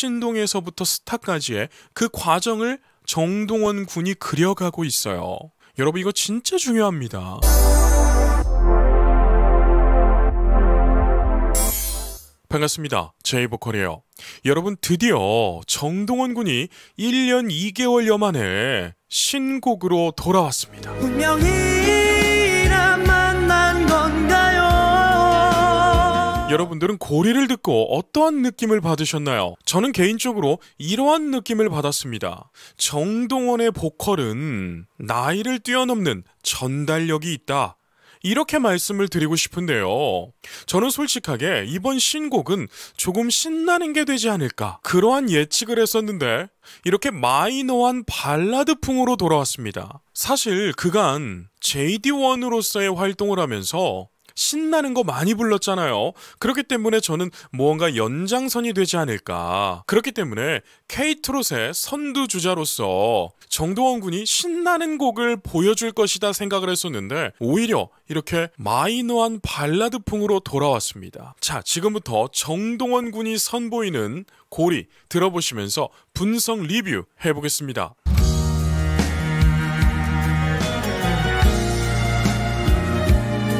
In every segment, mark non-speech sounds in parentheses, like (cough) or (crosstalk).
신동에서부터 스타까지의 그 과정을 정동원 군이 그려가고 있어요. 여러분 이거 진짜 중요합니다. 반갑습니다. 제이보컬이에요. 여러분 드디어 정동원 군이 1년 2개월여 만에 신곡으로 돌아왔습니다. 분명히 여러분들은 고리를 듣고 어떠한 느낌을 받으셨나요? 저는 개인적으로 이러한 느낌을 받았습니다. 정동원의 보컬은 나이를 뛰어넘는 전달력이 있다. 이렇게 말씀을 드리고 싶은데요. 저는 솔직하게 이번 신곡은 조금 신나는 게 되지 않을까. 그러한 예측을 했었는데, 이렇게 마이너한 발라드풍으로 돌아왔습니다. 사실 그간 JD1으로서의 활동을 하면서 신나는 거 많이 불렀잖아요. 그렇기 때문에 저는 무언가 연장선이 되지 않을까. 그렇기 때문에 케이트롯의 선두주자로서 정도원 군이 신나는 곡을 보여줄 것이다 생각을 했었는데 오히려 이렇게 마이너한 발라드풍으로 돌아왔습니다. 자, 지금부터 정동원 군이 선보이는 고리 들어보시면서 분석 리뷰 해보겠습니다.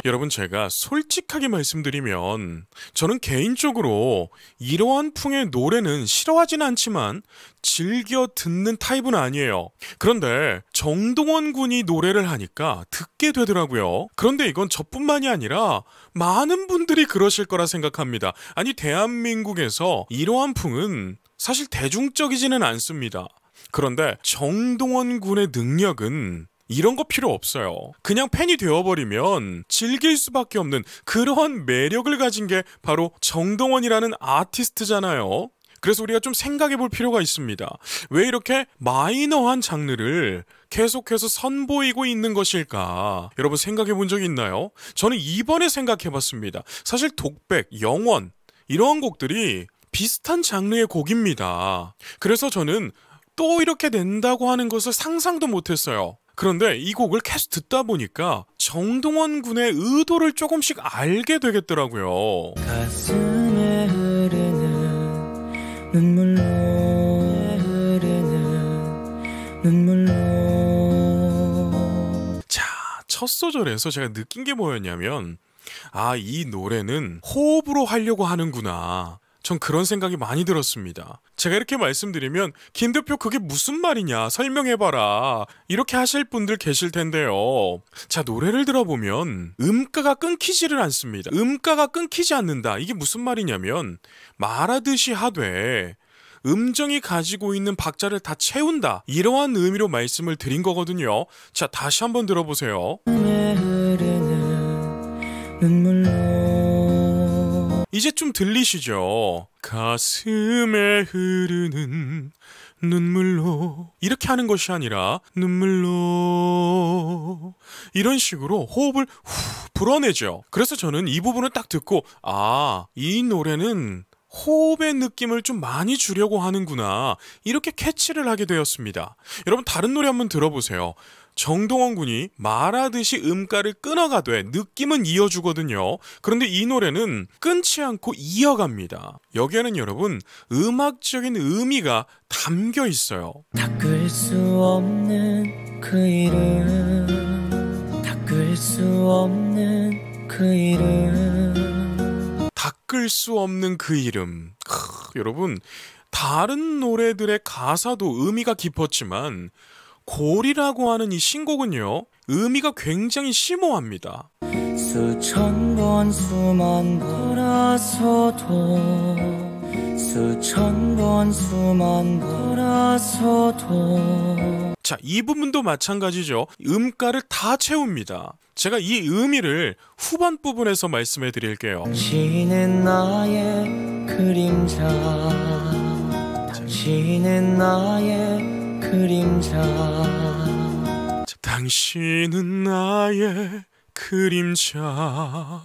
여러분 제가 솔직하게 말씀드리면 저는 개인적으로 이러한 풍의 노래는 싫어하진 않지만 즐겨 듣는 타입은 아니에요. 그런데 정동원 군이 노래를 하니까 듣게 되더라고요. 그런데 이건 저뿐만이 아니라 많은 분들이 그러실 거라 생각합니다. 아니 대한민국에서 이러한 풍은 사실 대중적이지는 않습니다. 그런데 정동원 군의 능력은 이런 거 필요 없어요. 그냥 팬이 되어버리면 즐길 수밖에 없는 그러한 매력을 가진 게 바로 정동원이라는 아티스트잖아요. 그래서 우리가 좀 생각해 볼 필요가 있습니다. 왜 이렇게 마이너한 장르를 계속해서 선보이고 있는 것일까? 여러분 생각해 본 적 있나요? 저는 이번에 생각해 봤습니다. 사실 독백, 영원, 이러한 곡들이 비슷한 장르의 곡입니다. 그래서 저는 또 이렇게 된다고 하는 것을 상상도 못했어요. 그런데 이 곡을 계속 듣다 보니까 정동원 군의 의도를 조금씩 알게 되겠더라고요. 가슴에 흐르는 눈물로 흐르는 눈물로 자, 첫 소절에서 제가 느낀 게 뭐였냐면 아, 이 노래는 호흡으로 하려고 하는구나. 전 그런 생각이 많이 들었습니다. 제가 이렇게 말씀드리면 김 대표 그게 무슨 말이냐 설명해봐라 이렇게 하실 분들 계실 텐데요. 자 노래를 들어보면 음가가 끊기지를 않습니다. 음가가 끊기지 않는다 이게 무슨 말이냐면 말하듯이 하되 음정이 가지고 있는 박자를 다 채운다 이러한 의미로 말씀을 드린 거거든요. 자 다시 한번 들어보세요. 눈물로 이제 좀 들리시죠? 가슴에 흐르는 눈물로 이렇게 하는 것이 아니라 눈물로 이런 식으로 호흡을 후 불어내죠. 그래서 저는 이 부분을 딱 듣고 아, 이 노래는 호흡의 느낌을 좀 많이 주려고 하는구나. 이렇게 캐치를 하게 되었습니다. 여러분 다른 노래 한번 들어보세요. 정동원 군이 말하듯이 음가를 끊어가되 느낌은 이어주거든요. 그런데 이 노래는 끊지 않고 이어갑니다. 여기에는 여러분 음악적인 의미가 담겨 있어요. 닦을 수 없는 그 이름 닦을 수 없는 그 이름 닦을 수 없는 그 이름 크, 여러분 다른 노래들의 가사도 의미가 깊었지만 골이라고 하는 이 신곡은요, 의미가 굉장히 심오합니다. 수천 번 수만 바라서도 수천 번 수만 바라서도 자, 이 부분도 마찬가지죠. 음가를 다 채웁니다. 제가 이 의미를 후반 부분에서 말씀해 드릴게요. 당신은 나의 그림자 당신은 나의 그림자 당신은 나의 그림자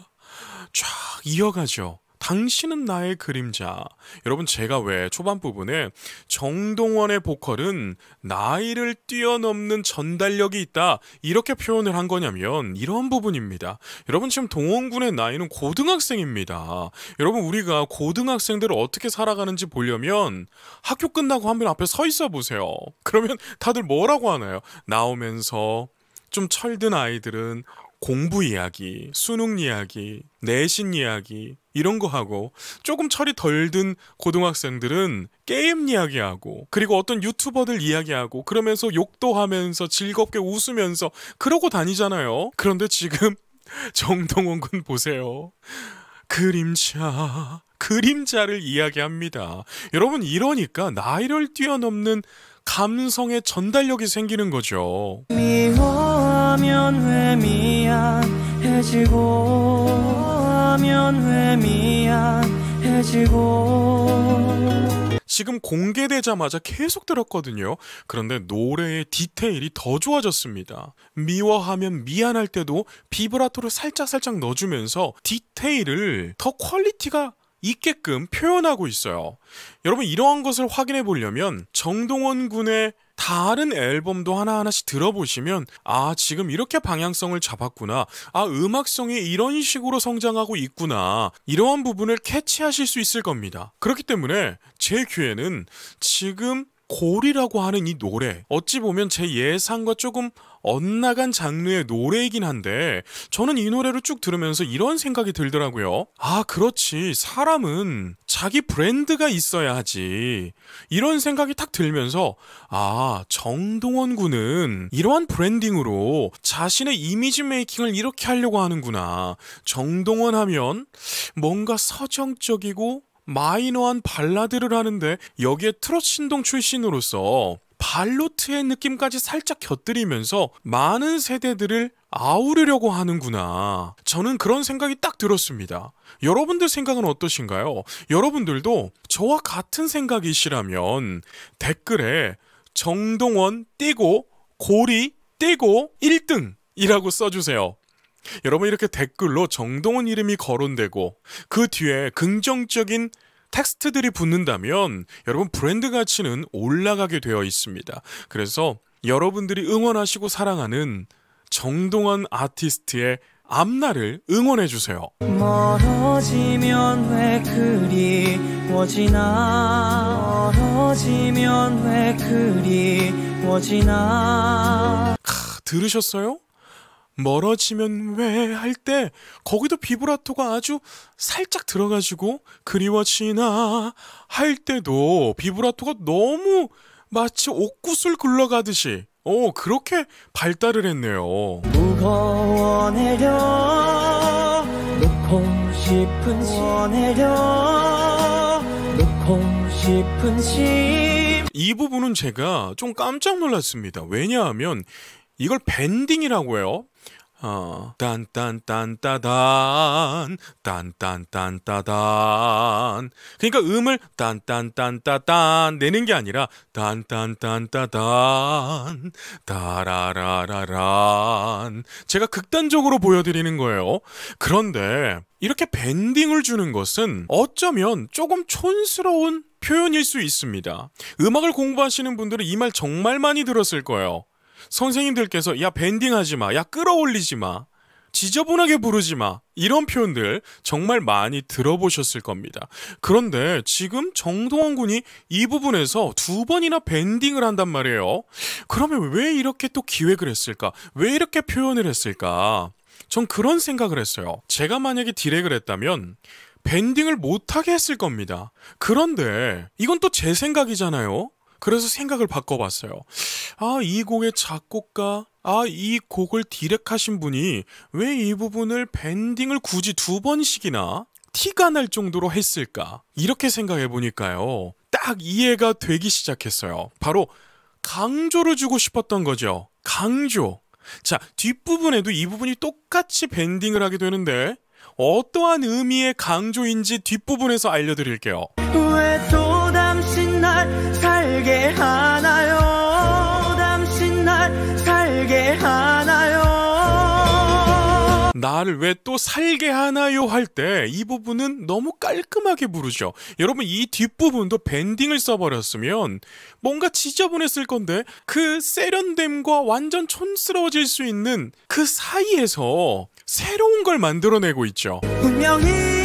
쫙 이어가죠. 당신은 나의 그림자. 여러분 제가 왜 초반 부분에 정동원의 보컬은 나이를 뛰어넘는 전달력이 있다 이렇게 표현을 한 거냐면 이런 부분입니다. 여러분 지금 동원군의 나이는 고등학생입니다. 여러분 우리가 고등학생들을 어떻게 살아가는지 보려면 학교 끝나고 한번 앞에 서 있어 보세요. 그러면 다들 뭐라고 하나요? 나오면서 좀 철든 아이들은 공부 이야기, 수능 이야기, 내신 이야기, 이런 거 하고 조금 철이 덜 든 고등학생들은 게임 이야기하고 그리고 어떤 유튜버들 이야기하고 그러면서 욕도 하면서 즐겁게 웃으면서 그러고 다니잖아요. 그런데 지금 (laughs) 정동원 군 보세요. 그림자, 그림자를 이야기합니다. 여러분 이러니까 나이를 뛰어넘는 감성의 전달력이 생기는 거죠. 미워하면 왜 미안해지고 어면회미해지고 지금 공개되자마자 계속 들었거든요. 그런데 노래의 디테일이 더 좋아졌습니다. 미워하면 미안할 때도 비브라토를 살짝살짝 넣어주면서 디테일을 더 퀄리티가 있게끔 표현하고 있어요. 여러분 이러한 것을 확인해 보려면 정동원 군의 다른 앨범도 하나하나씩 들어보시면 아 지금 이렇게 방향성을 잡았구나 아 음악성이 이런 식으로 성장하고 있구나 이러한 부분을 캐치하실 수 있을 겁니다 그렇기 때문에 제 귀에는 지금 골이라고 하는 이 노래 어찌 보면 제 예상과 조금 엇나간 장르의 노래이긴 한데 저는 이 노래를 쭉 들으면서 이런 생각이 들더라고요. 아 그렇지 사람은 자기 브랜드가 있어야 하지 이런 생각이 탁 들면서 아 정동원 군은 이러한 브랜딩으로 자신의 이미지 메이킹을 이렇게 하려고 하는구나. 정동원 하면 뭔가 서정적이고 마이너한 발라드를 하는데 여기에 트롯 신동 출신으로서 발로트의 느낌까지 살짝 곁들이면서 많은 세대들을 아우르려고 하는구나. 저는 그런 생각이 딱 들었습니다. 여러분들 생각은 어떠신가요? 여러분들도 저와 같은 생각이시라면 댓글에 정동원 떼고 고리 떼고 1등 이라고 써주세요. 여러분 이렇게 댓글로 정동원 이름이 거론되고 그 뒤에 긍정적인 텍스트들이 붙는다면 여러분 브랜드 가치는 올라가게 되어 있습니다. 그래서 여러분들이 응원하시고 사랑하는 정동원 아티스트의 앞날을 응원해 주세요. 멀어지면 왜 그리워지나 멀어지면 왜 그리워지나 캬, 들으셨어요? 멀어지면 왜 할 때 거기도 비브라토가 아주 살짝 들어가지고 그리워지나 할 때도 비브라토가 너무 마치 옥구슬 굴러가듯이 어 그렇게 발달을 했네요. 무거워 내려 놓고 싶은 원내려 놓고 싶은 심이 부분은 제가 좀 깜짝 놀랐습니다. 왜냐하면 이걸 밴딩이라고 해요. 어, 딴딴딴따단, 딴딴딴따단. 그러니까 음을 딴딴딴따단 내는 게 아니라 딴딴딴따단, 다라라라란. 제가 극단적으로 보여드리는 거예요. 그런데 이렇게 밴딩을 주는 것은 어쩌면 조금 촌스러운 표현일 수 있습니다. 음악을 공부하시는 분들은 이 말 정말 많이 들었을 거예요. 선생님들께서 야 밴딩하지 마, 야 끌어올리지 마, 지저분하게 부르지 마 이런 표현들 정말 많이 들어보셨을 겁니다. 그런데 지금 정동원 군이 이 부분에서 두 번이나 밴딩을 한단 말이에요. 그러면 왜 이렇게 또 기획을 했을까? 왜 이렇게 표현을 했을까? 전 그런 생각을 했어요. 제가 만약에 디렉을 했다면 밴딩을 못하게 했을 겁니다. 그런데 이건 또 제 생각이잖아요. 그래서 생각을 바꿔봤어요. 아, 이 곡의 작곡가, 아, 이 곡을 디렉하신 분이 왜 이 부분을 밴딩을 굳이 두 번씩이나 티가 날 정도로 했을까? 이렇게 생각해 보니까요. 딱 이해가 되기 시작했어요. 바로 강조를 주고 싶었던 거죠. 강조. 자, 뒷부분에도 이 부분이 똑같이 밴딩을 하게 되는데 어떠한 의미의 강조인지 뒷부분에서 알려드릴게요. 살게 하나요 당신 날 살게 하나요 나를 왜 또 살게 하나요 할 때 이 부분은 너무 깔끔하게 부르죠 여러분 이 뒷부분도 밴딩을 써버렸으면 뭔가 지저분했을 건데 그 세련됨과 완전 촌스러워질 수 있는 그 사이에서 새로운 걸 만들어내고 있죠 분명히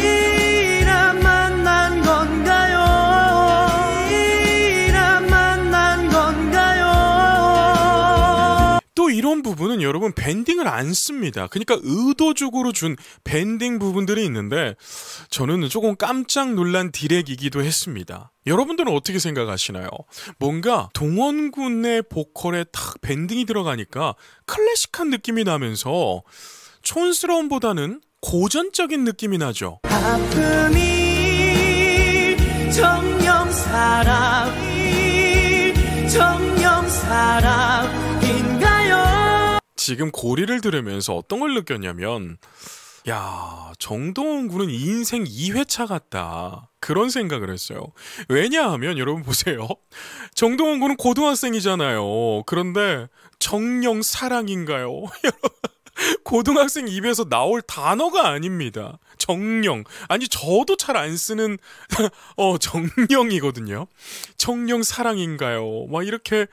또 이런 부분은 여러분 밴딩을 안 씁니다. 그러니까 의도적으로 준 밴딩 부분들이 있는데 저는 조금 깜짝 놀란 디렉이기도 했습니다. 여러분들은 어떻게 생각하시나요? 뭔가 동원군의 보컬에 탁 밴딩이 들어가니까 클래식한 느낌이 나면서 촌스러움보다는 고전적인 느낌이 나죠. 아픔이 점령 사랑이 점령 사랑 지금 고리를 들으면서 어떤 걸 느꼈냐면 야, 정동훈 군은 인생 2회차 같다. 그런 생각을 했어요. 왜냐하면 여러분 보세요. 정동훈 군은 고등학생이잖아요. 그런데 정령 사랑인가요? (laughs) 여러분. 고등학생 입에서 나올 단어가 아닙니다. 정령. 아니, 저도 잘 안 쓰는, (laughs) 어, 정령이거든요. 정령 사랑인가요? 막 이렇게,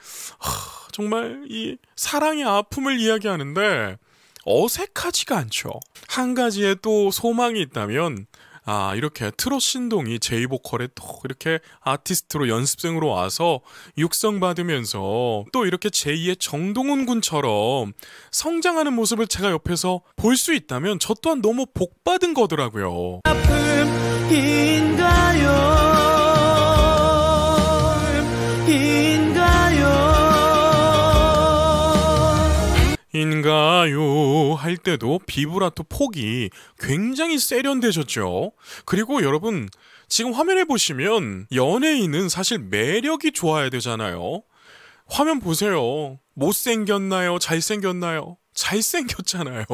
정말 이 사랑의 아픔을 이야기하는데 어색하지가 않죠. 한 가지에 또 소망이 있다면 아, 이렇게 트롯 신동이 제이보컬에 또 이렇게 아티스트로 연습생으로 와서 육성받으면서 또 이렇게 제2의 정동훈 군처럼 성장하는 모습을 제가 옆에서 볼 수 있다면 저 또한 너무 복받은 거더라고요. 아픔인가요? 인가요 할 때도 비브라토 폭이 굉장히 세련되셨죠. 그리고 여러분 지금 화면에 보시면 연예인은 사실 매력이 좋아야 되잖아요. 화면 보세요. 못생겼나요? 잘생겼나요? 잘생겼잖아요.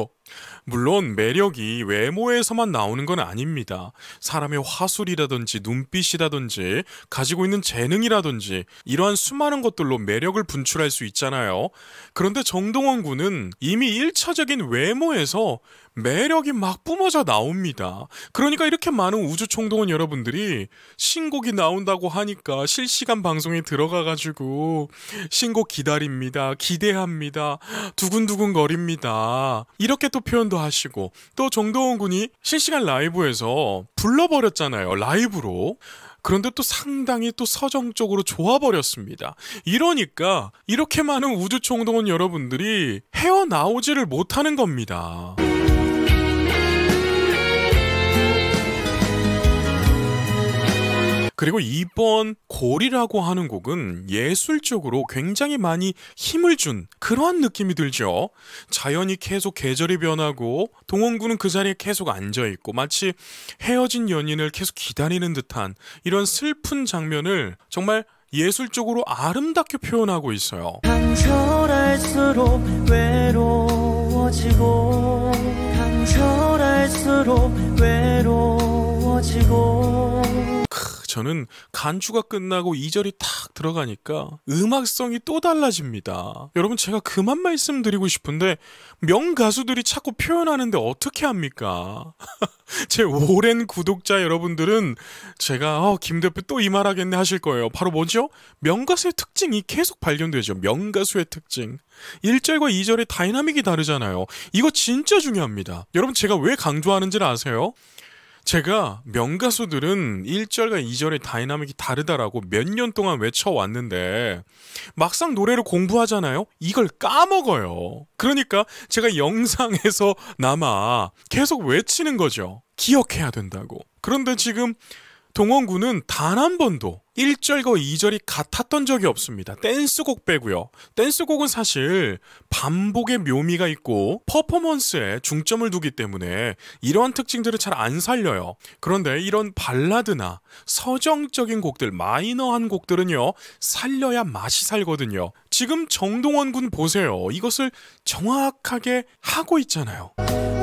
물론 매력이 외모에서만 나오는 건 아닙니다. 사람의 화술이라든지 눈빛이라든지 가지고 있는 재능이라든지 이러한 수많은 것들로 매력을 분출할 수 있잖아요. 그런데 정동원 군은 이미 1차적인 외모에서 매력이 막 뿜어져 나옵니다. 그러니까 이렇게 많은 우주총동원 여러분들이 신곡이 나온다고 하니까 실시간 방송에 들어가가지고 신곡 기다립니다. 기대합니다. 두근두근 거립니다. 이렇게 또 셀프 표현도 하시고 또 정동원 군이 실시간 라이브에서 불러버렸잖아요. 라이브로. 그런데 또 상당히 또 서정적으로 좋아버렸습니다. 이러니까 이렇게 많은 우주총동원 여러분들이 헤어나오지를 못하는 겁니다. 그리고 이번 골이라고 하는 곡은 예술적으로 굉장히 많이 힘을 준 그러한 느낌이 들죠. 자연이 계속 계절이 변하고 동원군은 그 자리에 계속 앉아 있고 마치 헤어진 연인을 계속 기다리는 듯한 이런 슬픈 장면을 정말 예술적으로 아름답게 표현하고 있어요. 간절할수록 외로워지고 간절할수록 외로워지고 저는 간주가 끝나고 2절이 탁 들어가니까 음악성이 또 달라집니다. 여러분 제가 그만 말씀드리고 싶은데 명가수들이 자꾸 표현하는데 어떻게 합니까? (laughs) 제 오랜 구독자 여러분들은 제가 어, 김 대표 또 이 말하겠네 하실 거예요. 바로 뭐죠? 명가수의 특징이 계속 발견되죠. 명가수의 특징. 1절과 2절의 다이나믹이 다르잖아요. 이거 진짜 중요합니다. 여러분 제가 왜 강조하는지를 아세요? 제가 명가수들은 1절과 2절의 다이나믹이 다르다라고 몇 년 동안 외쳐왔는데 막상 노래를 공부하잖아요? 이걸 까먹어요. 그러니까 제가 영상에서 (laughs) 남아 계속 외치는 거죠. 기억해야 된다고. 그런데 지금 동원군은 단 한 번도 1절과 2절이 같았던 적이 없습니다. 댄스곡 빼고요. 댄스곡은 사실 반복의 묘미가 있고 퍼포먼스에 중점을 두기 때문에 이러한 특징들을 잘 안 살려요. 그런데 이런 발라드나 서정적인 곡들, 마이너한 곡들은요, 살려야 맛이 살거든요. 지금 정동원 군 보세요. 이것을 정확하게 하고 있잖아요.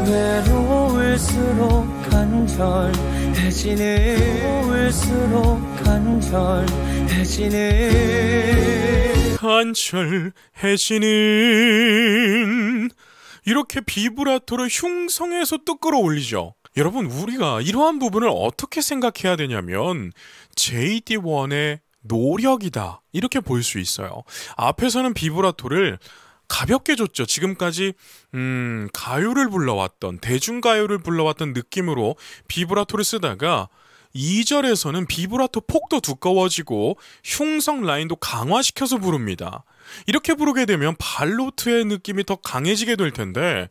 외로워. 올수록 간절해지는 올수록 간절해지는 간절해지는 이렇게 비브라토를 흉성해서뚝 끌어올리죠. 여러분 우리가 이러한 부분을 어떻게 생각해야 되냐면 JD1의 노력이다 이렇게 볼 수 있어요. 앞에서는 비브라토를 가볍게 줬죠. 지금까지 음, 가요를 불러왔던 대중가요를 불러왔던 느낌으로 비브라토를 쓰다가 2절에서는 비브라토 폭도 두꺼워지고 흉성 라인도 강화시켜서 부릅니다. 이렇게 부르게 되면 발로트의 느낌이 더 강해지게 될 텐데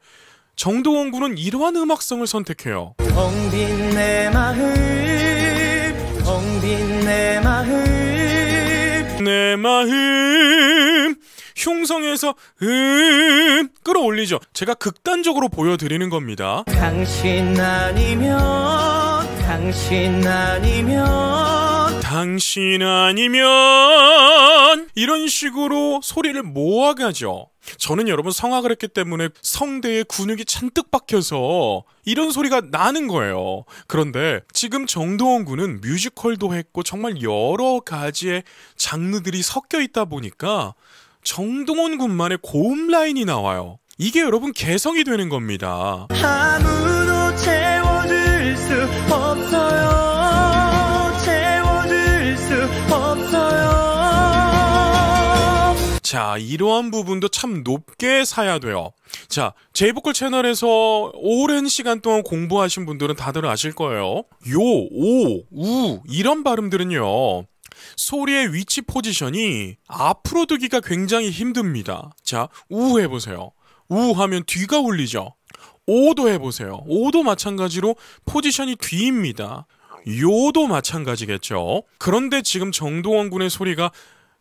정동원 군은 이러한 음악성을 선택해요. 텅빈 내 마음, 텅빈 내 마음, 내 마음. 흉성에서음 끌어올리죠. 제가 극단적으로 보여드리는 겁니다. 당신 아니면 당신 아니면 당신 아니면 이런 식으로 소리를 모아가죠. 저는 여러분 성악을 했기 때문에 성대에 근육이 잔뜩 박혀서 이런 소리가 나는 거예요. 그런데 지금 정동원 군은 뮤지컬도 했고 정말 여러 가지의 장르들이 섞여 있다 보니까 정동원 군만의 고음 라인이 나와요. 이게 여러분 개성이 되는 겁니다. 아무도 채워줄 수 없어요. 채워줄 수 없어요. 자, 이러한 부분도 참 높게 사야 돼요. 자, 제이보컬 채널에서 오랜 시간 동안 공부하신 분들은 다들 아실 거예요. 요, 오, 우 이런 발음들은요. 소리의 위치 포지션이 앞으로 두기가 굉장히 힘듭니다. 자, 우 해보세요. 우 하면 뒤가 울리죠. 오도 해보세요. 오도 마찬가지로 포지션이 뒤입니다. 요도 마찬가지겠죠. 그런데 지금 정동원 군의 소리가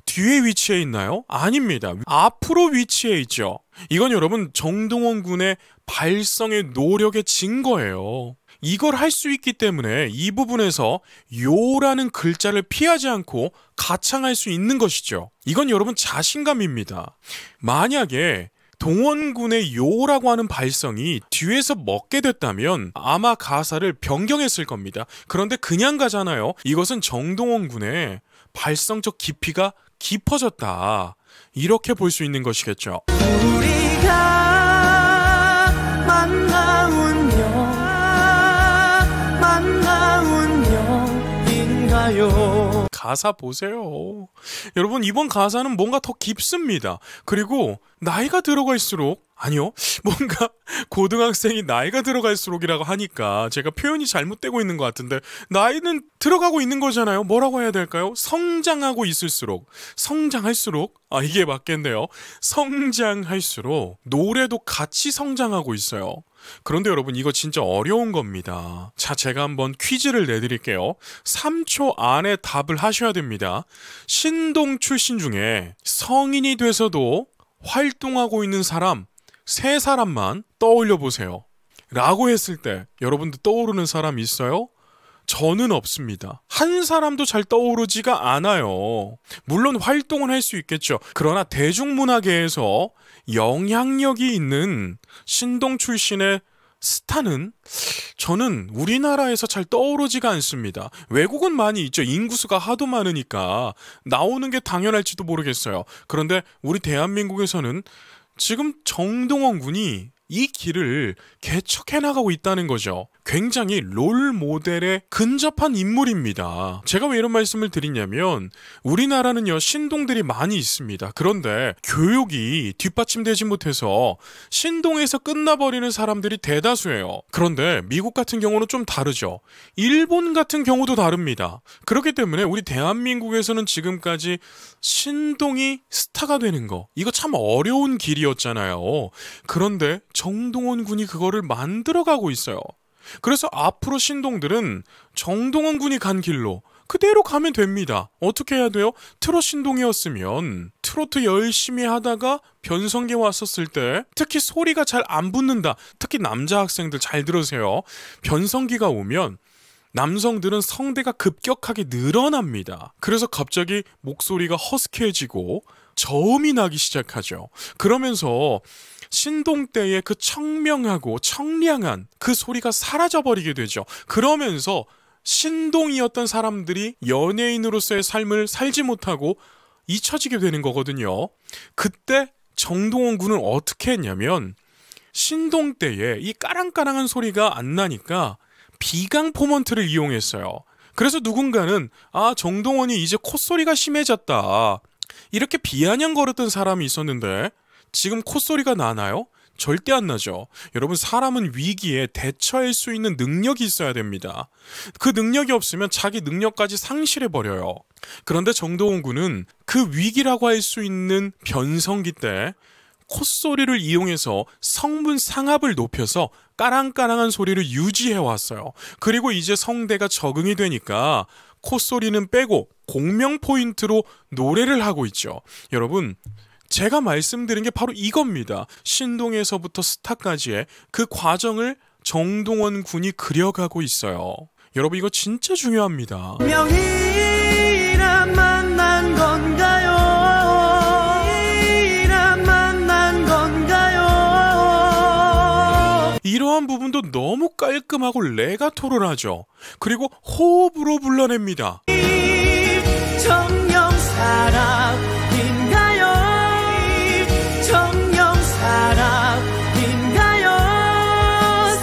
뒤에 위치해 있나요? 아닙니다. 앞으로 위치해 있죠. 이건 여러분 정동원 군의 발성의 노력의 증거예요. 이걸 할 수 있기 때문에 이 부분에서 요라는 글자를 피하지 않고 가창할 수 있는 것이죠. 이건 여러분 자신감입니다. 만약에 동원군의 요라고 하는 발성이 뒤에서 먹게 됐다면 아마 가사를 변경했을 겁니다. 그런데 그냥 가잖아요. 이것은 정동원 군의 발성적 깊이가 깊어졌다. 이렇게 볼 수 있는 것이겠죠. 우리가... 있요 가사 보세요. 여러분, 이번 가사는 뭔가 더 깊습니다. 그리고 나이가 들어갈수록 아니요. 뭔가 (laughs) 고등학생이 나이가 들어갈수록이라고 하니까 제가 표현이 잘못되고 있는 것 같은데 나이는 들어가고 있는 거잖아요. 뭐라고 해야 될까요? 성장하고 있을수록 성장할수록 아 이게 맞겠네요. 성장할수록 노래도 같이 성장하고 있어요. 그런데 여러분 이거 진짜 어려운 겁니다. 자 제가 한번 퀴즈를 내드릴게요. 3초 안에 답을 하셔야 됩니다. 신동 출신 중에 성인이 돼서도 활동하고 있는 사람 세 사람만 떠올려 보세요. 라고 했을 때 여러분도 떠오르는 사람 있어요? 저는 없습니다. 한 사람도 잘 떠오르지가 않아요. 물론 활동은 할 수 있겠죠. 그러나 대중문화계에서 영향력이 있는 신동 출신의 스타는 저는 우리나라에서 잘 떠오르지가 않습니다. 외국은 많이 있죠. 인구수가 하도 많으니까 나오는 게 당연할지도 모르겠어요. 그런데 우리 대한민국에서는 지금 정동원 군이 이 길을 개척해 나가고 있다는 거죠. 굉장히 롤 모델에 근접한 인물입니다. 제가 왜 이런 말씀을 드리냐면 우리나라는요 신동들이 많이 있습니다. 그런데 교육이 뒷받침되지 못해서 신동에서 끝나버리는 사람들이 대다수예요. 그런데 미국 같은 경우는 좀 다르죠. 일본 같은 경우도 다릅니다. 그렇기 때문에 우리 대한민국에서는 지금까지 신동이 스타가 되는 거 이거 참 어려운 길이었잖아요. 그런데 정동원 군이 그거를 만들어가고 있어요. 그래서 앞으로 신동들은 정동원 군이 간 길로 그대로 가면 됩니다. 어떻게 해야 돼요? 트롯 신동이었으면 트로트 열심히 하다가 변성기 왔었을 때 특히 소리가 잘 안 붙는다. 특히 남자 학생들 잘 들으세요. 변성기가 오면 남성들은 성대가 급격하게 늘어납니다. 그래서 갑자기 목소리가 허스키해지고 저음이 나기 시작하죠. 그러면서 신동 때의 그 청명하고 청량한 그 소리가 사라져버리게 되죠. 그러면서 신동이었던 사람들이 연예인으로서의 삶을 살지 못하고 잊혀지게 되는 거거든요. 그때 정동원 군은 어떻게 했냐면 신동 때에 이 까랑까랑한 소리가 안 나니까 비강 포먼트를 이용했어요. 그래서 누군가는 아 정동원이 이제 콧소리가 심해졌다. 이렇게 비아냥거렸던 사람이 있었는데 지금 콧소리가 나나요? 절대 안 나죠. 여러분, 사람은 위기에 대처할 수 있는 능력이 있어야 됩니다. 그 능력이 없으면 자기 능력까지 상실해버려요. 그런데 정동훈 군은 그 위기라고 할 수 있는 변성기 때 콧소리를 이용해서 성분 상압을 높여서 까랑까랑한 소리를 유지해왔어요. 그리고 이제 성대가 적응이 되니까 콧소리는 빼고 공명 포인트로 노래를 하고 있죠. 여러분, 제가 말씀드린 게 바로 이겁니다. 신동에서부터 스타까지의 그 과정을 정동원 군이 그려가고 있어요. 여러분, 이거 진짜 중요합니다. 명의! 이러한 부분도 너무 깔끔하고 레가토를 하죠. 그리고 호흡으로 불러냅니다.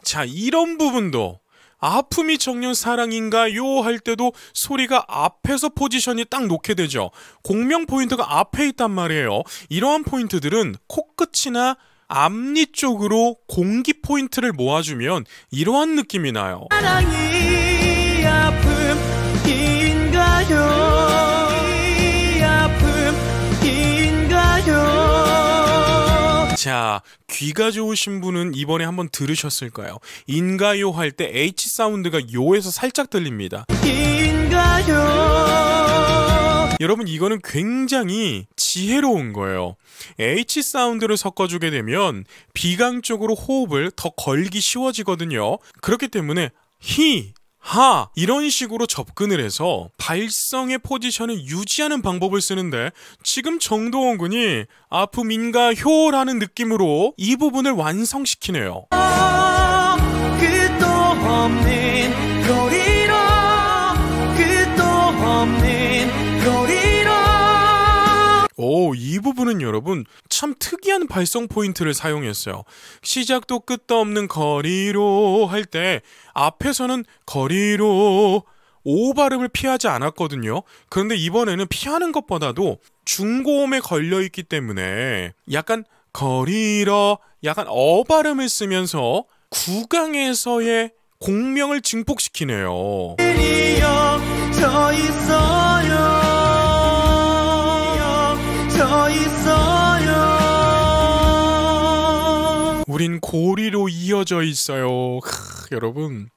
자, 이런 부분도 아픔이 청년 사랑인가요? 할 때도 소리가 앞에서 포지션이 딱 놓게 되죠. 공명 포인트가 앞에 있단 말이에요. 이러한 포인트들은 코끝이나 앞니 쪽으로 공기 포인트를 모아주면 이러한 느낌이 나요. 사랑이 아픔인가요? 자, 귀가 좋으신 분은 이번에 한번 들으셨을 까요 인가요 할 때 H 사운드가 요에서 살짝 들립니다. 인가요? 여러분 이거는 굉장히 지혜로운 거예요. H 사운드를 섞어주게 되면 비강 쪽으로 호흡을 더 걸기 쉬워지거든요. 그렇기 때문에 히 하! 이런 식으로 접근을 해서 발성의 포지션을 유지하는 방법을 쓰는데 지금 정도원 군이 아픔인가 효라는 느낌으로 이 부분을 완성시키네요. 아, 이 부분은 여러분 참 특이한 발성 포인트를 사용했어요. 시작도 끝도 없는 거리로 할 때 앞에서는 거리로 오 발음을 피하지 않았거든요. 그런데 이번에는 피하는 것보다도 중고음에 걸려 있기 때문에 약간 거리러 약간 어 발음을 쓰면서 구강에서의 공명을 증폭시키네요. 멈 있어요. 우린 고리로 이어져 있어요. 크, 여러분,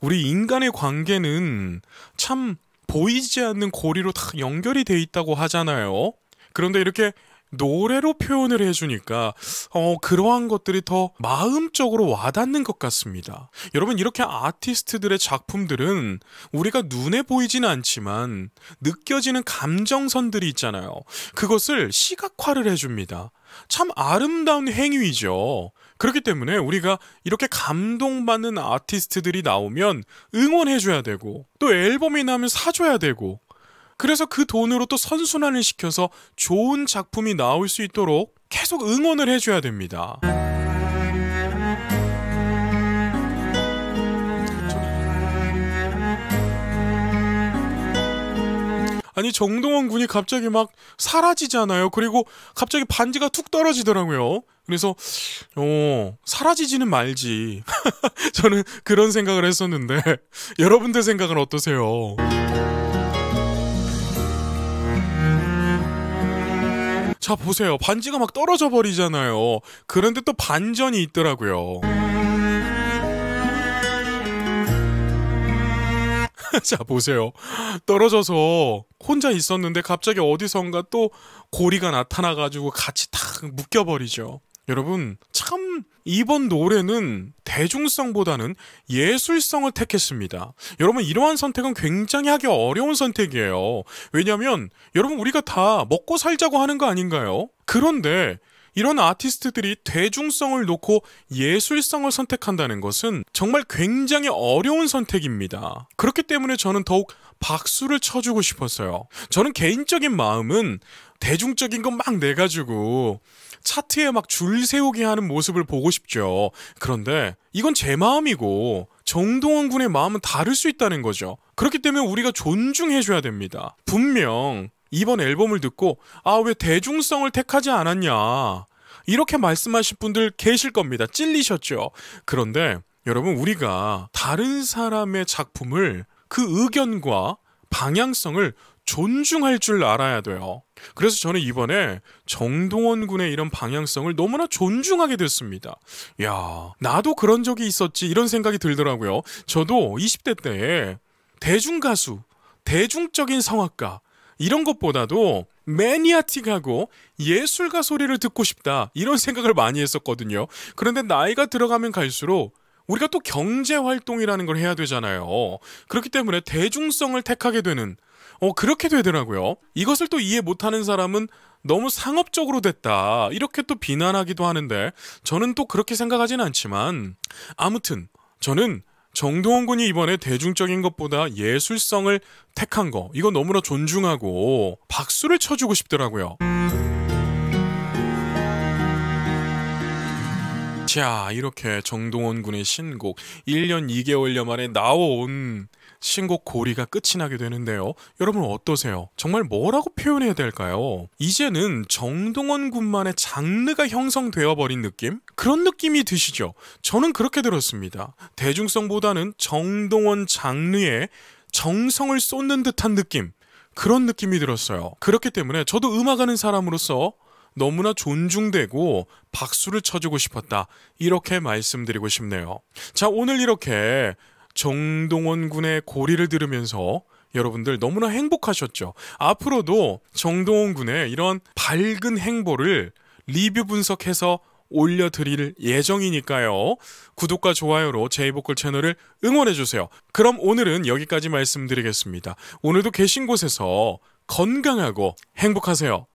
우리 인간의 관계는 참 보이지 않는 고리로 다 연결이 돼 있다고 하잖아요. 그런데 이렇게 노래로 표현을 해주니까 어, 그러한 것들이 더 마음적으로 와닿는 것 같습니다. 여러분 이렇게 아티스트들의 작품들은 우리가 눈에 보이진 않지만 느껴지는 감정선들이 있잖아요. 그것을 시각화를 해줍니다. 참 아름다운 행위이죠. 그렇기 때문에 우리가 이렇게 감동받는 아티스트들이 나오면 응원해줘야 되고 또 앨범이 나면 사줘야 되고 그래서 그 돈으로 또 선순환을 시켜서 좋은 작품이 나올 수 있도록 계속 응원을 해줘야 됩니다. 아니 정동원 군이 갑자기 막 사라지잖아요. 그리고 갑자기 반지가 툭 떨어지더라고요. 그래서 어 사라지지는 말지. (laughs) 저는 그런 생각을 했었는데 (laughs) 여러분들 생각은 어떠세요? 자 보세요 반지가 막 떨어져 버리잖아요 그런데 또 반전이 있더라고요 (laughs) 자 보세요 떨어져서 혼자 있었는데 갑자기 어디선가 또 고리가 나타나가지고 같이 탁 묶여버리죠 여러분, 참 이번 노래는 대중성보다는 예술성을 택했습니다. 여러분, 이러한 선택은 굉장히 하기 어려운 선택이에요. 왜냐면, 하 여러분, 우리가 다 먹고 살자고 하는 거 아닌가요? 그런데, 이런 아티스트들이 대중성을 놓고 예술성을 선택한다는 것은 정말 굉장히 어려운 선택입니다. 그렇기 때문에 저는 더욱 박수를 쳐주고 싶었어요. 저는 개인적인 마음은 대중적인 건막 내가지고 차트에 막 줄 세우게 하는 모습을 보고 싶죠. 그런데 이건 제 마음이고 정동원 군의 마음은 다를 수 있다는 거죠. 그렇기 때문에 우리가 존중해줘야 됩니다. 분명 이번 앨범을 듣고 아 왜 대중성을 택하지 않았냐 이렇게 말씀하실 분들 계실 겁니다. 찔리셨죠? 그런데 여러분 우리가 다른 사람의 작품을 그 의견과 방향성을 존중할 줄 알아야 돼요. 그래서 저는 이번에 정동원 군의 이런 방향성을 너무나 존중하게 됐습니다. 야, 나도 그런 적이 있었지 이런 생각이 들더라고요. 저도 20대 때 대중가수, 대중적인 성악가, 이런 것보다도 매니아틱하고 예술가 소리를 듣고 싶다 이런 생각을 많이 했었거든요. 그런데 나이가 들어가면 갈수록 우리가 또 경제 활동이라는 걸 해야 되잖아요. 그렇기 때문에 대중성을 택하게 되는 어 그렇게 되더라고요. 이것을 또 이해 못하는 사람은 너무 상업적으로 됐다 이렇게 또 비난하기도 하는데 저는 또 그렇게 생각하진 않지만 아무튼 저는 정동원 군이 이번에 대중적인 것보다 예술성을 택한 거 이거 너무나 존중하고 박수를 쳐주고 싶더라고요. 자 이렇게 정동원 군의 신곡 1년 2개월여 만에 나온 신곡 고리가 끝이 나게 되는데요. 여러분 어떠세요? 정말 뭐라고 표현해야 될까요? 이제는 정동원 군만의 장르가 형성되어 버린 느낌? 그런 느낌이 드시죠? 저는 그렇게 들었습니다. 대중성보다는 정동원 장르에 정성을 쏟는 듯한 느낌. 그런 느낌이 들었어요. 그렇기 때문에 저도 음악하는 사람으로서 너무나 존중되고 박수를 쳐주고 싶었다. 이렇게 말씀드리고 싶네요. 자, 오늘 이렇게 정동원 군의 고리를 들으면서 여러분들 너무나 행복하셨죠. 앞으로도 정동원 군의 이런 밝은 행보를 리뷰 분석해서 올려드릴 예정이니까요. 구독과 좋아요로 제이보컬 채널을 응원해주세요. 그럼 오늘은 여기까지 말씀드리겠습니다. 오늘도 계신 곳에서 건강하고 행복하세요.